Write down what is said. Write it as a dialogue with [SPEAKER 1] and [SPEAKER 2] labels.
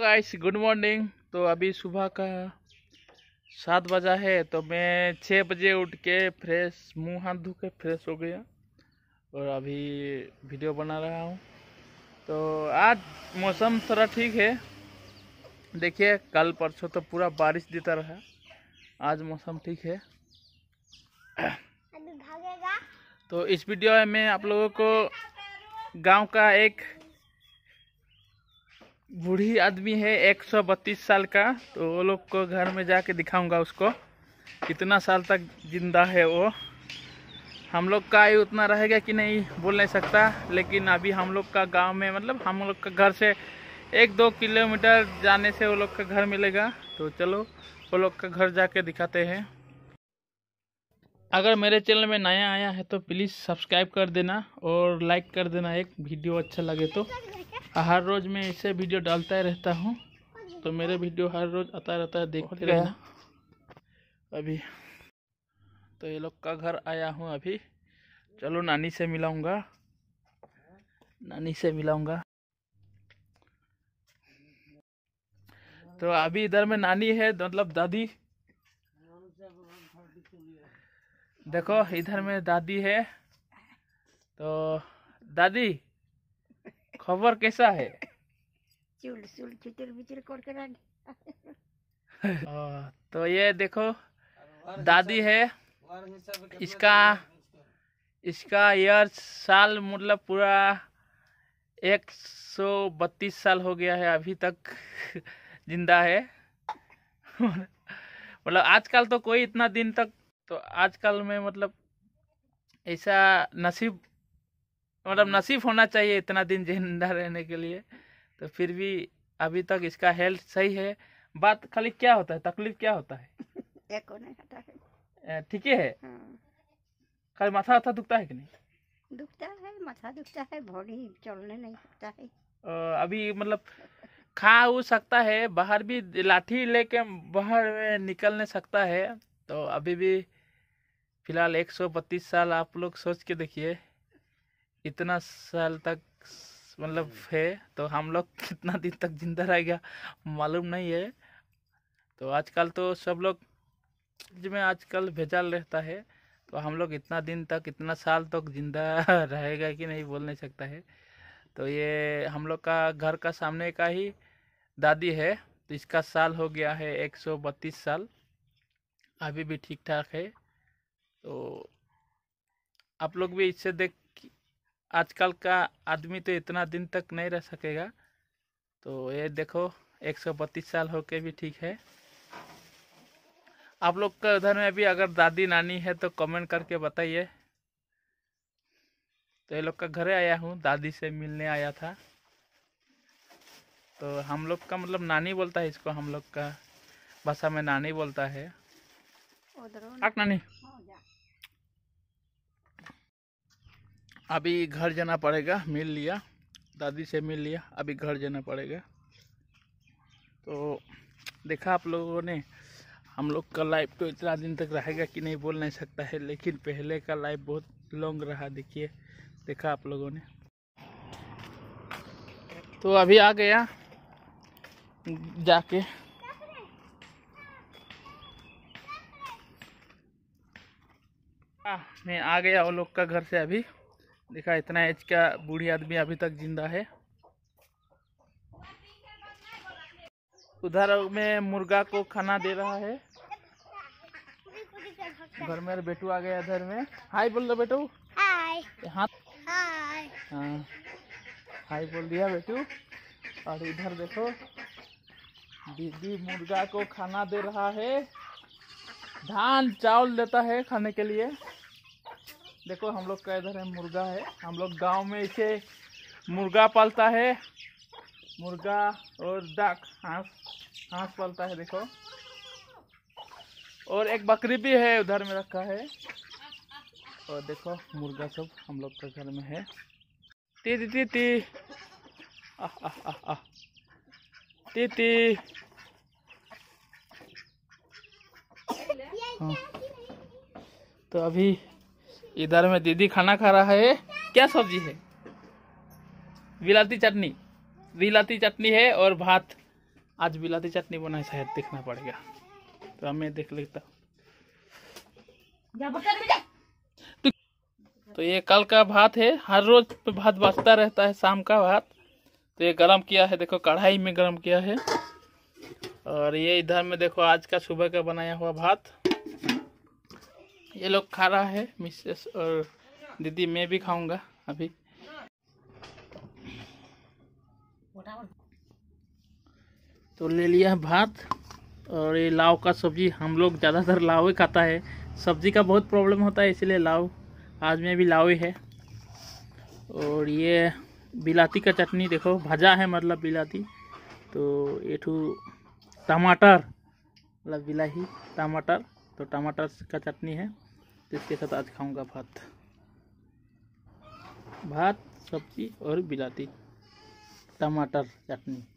[SPEAKER 1] Guys good morning तो अभी सुबह का सात बजा है तो मैं छः बजे उठ के फ्रेश मुंह हाथ धो के फ्रेश हो गया और अभी वीडियो बना रहा हूँ तो आज मौसम थोड़ा ठीक है देखिए कल परसों तो पूरा बारिश देता रहा आज मौसम ठीक है तो इस वीडियो में मैं आप लोगों को गांव का एक बूढ़ी आदमी है बत्तीस साल का तो वो लोग को घर में जाके दिखाऊंगा उसको कितना साल तक जिंदा है वो हम लोग का आयु उतना रहेगा कि नहीं बोल नहीं सकता लेकिन अभी हम लोग का गांव में मतलब हम लोग का घर से एक दो किलोमीटर जाने से वो लोग का घर मिलेगा तो चलो वो लोग का घर जाके दिखाते हैं अगर मेरे चैनल में नया आया है तो प्लीज़ सब्सक्राइब कर देना और लाइक कर देना एक वीडियो अच्छा लगे तो हर रोज़ मैं ऐसे वीडियो डालता रहता हूँ तो मेरे वीडियो हर रोज़ आता रहता है देखते रहना अभी तो ये लोग का घर आया हूँ अभी चलो नानी से मिलाऊंगा नानी से मिलाऊंगा तो अभी इधर में नानी है मतलब दादी देखो इधर में दादी है तो दादी खबर कैसा है चुल चुल चुचुल बिचुल कर तो ये देखो दादी है इसका इसका यार साल मतलब पूरा एक सौ बत्तीस साल हो गया है अभी तक जिंदा है मतलब आजकल तो कोई इतना दिन तक तो आजकल में मतलब ऐसा नसीब मतलब हम्म। नसीब होना चाहिए इतना दिन जिंदा रहने के लिए तो फिर भी अभी तक इसका हेल्थ सही है बात खाली क्या होता है तकलीफ क्या होता है ठीक है, हाँ। खाली माथा वाथा दुखता है कि नहीं दुखता है माथा दुखता है बॉडी चलने नहीं सकता है अभी मतलब खा उ सकता है बाहर भी लाठी लेके बाहर में निकलने सकता है तो अभी भी फिलहाल 132 साल आप लोग सोच के देखिए इतना साल तक मतलब हम्म। है तो हम लोग कितना दिन तक जिंदा रहेगा मालूम नहीं है तो आजकल तो सब लोग जिसमें आजकल भेजाल रहता है तो हम लोग इतना दिन तक इतना साल तक जिंदा रहेगा कि नहीं बोल नहीं सकता है तो ये हम लोग का घर का सामने का ही दादी है तो इसका साल हो गया है एक सौ बत्तीस साल अभी भी ठीक ठाक है तो आप लोग भी इससे देख आजकल का आदमी तो इतना दिन तक नहीं रह सकेगा तो ये देखो एक सौ बत्तीस साल के भी ठीक है आप लोग का उधर में भी अगर दादी नानी है तो कमेंट करके बताइए तो ये लोग का घरे आया हूँ दादी से मिलने आया था तो हम लोग का मतलब नानी बोलता है इसको हम लोग का भाषा में नानी बोलता है नानी हाँ, अभी घर जाना पड़ेगा मिल लिया दादी से मिल लिया अभी घर जाना पड़ेगा तो देखा आप लोगों ने हम लोग का लाइफ तो इतना दिन तक रहेगा कि नहीं बोल नहीं सकता है लेकिन पहले का लाइफ बहुत लॉन्ग रहा देखिए देखा आप लोगों ने तो अभी आ गया जाके मैं आ गया वो लोग का घर से अभी देखा इतना एज का बूढ़ी आदमी अभी तक जिंदा है उधर में मुर्गा को खाना दे रहा है घर में बेटू आ गया इधर में हाय बोल दो बेटू हाय हाँ हाय बोल दिया बेटू और इधर देखो दीदी मुर्गा को खाना दे रहा है धान चावल देता है खाने के लिए देखो हम लोग का इधर है मुर्गा है हम लोग गांव में इसे मुर्गा पालता है मुर्गा और डाक हाँस हाँस पालता है देखो और एक बकरी भी है उधर में रखा है और देखो मुर्गा सब हम लोग के घर में है ती ती ती ती आह आह आह आह ती ती हाँ तो अभी इधर में दीदी खाना खा रहा है क्या सब्जी है बिलाती चटनी बिलाती चटनी है और भात आज बिलाती चटनी बना है शायद देखना पड़ेगा तो हमें देख लेता तो, तो ये कल का भात है हर रोज भात बचता रहता है शाम का भात तो ये गरम किया है देखो कढ़ाई में गरम किया है और ये इधर में देखो आज का सुबह का बनाया हुआ भात ये लोग खा रहा है मिसेस और दीदी मैं भी खाऊंगा अभी तो ले लिया भात और ये लाव का सब्जी हम लोग ज़्यादातर लाव ही खाता है सब्जी का बहुत प्रॉब्लम होता है इसलिए लाव आज में भी लाव ही है और ये बिलाती का चटनी देखो भजा है मतलब बिलाती तो एठू टमाटर मतलब बिलाही टमाटर तो टमाटर का चटनी है इसके साथ आज खाऊंगा भात भात सब्जी और बिलाती टमाटर चटनी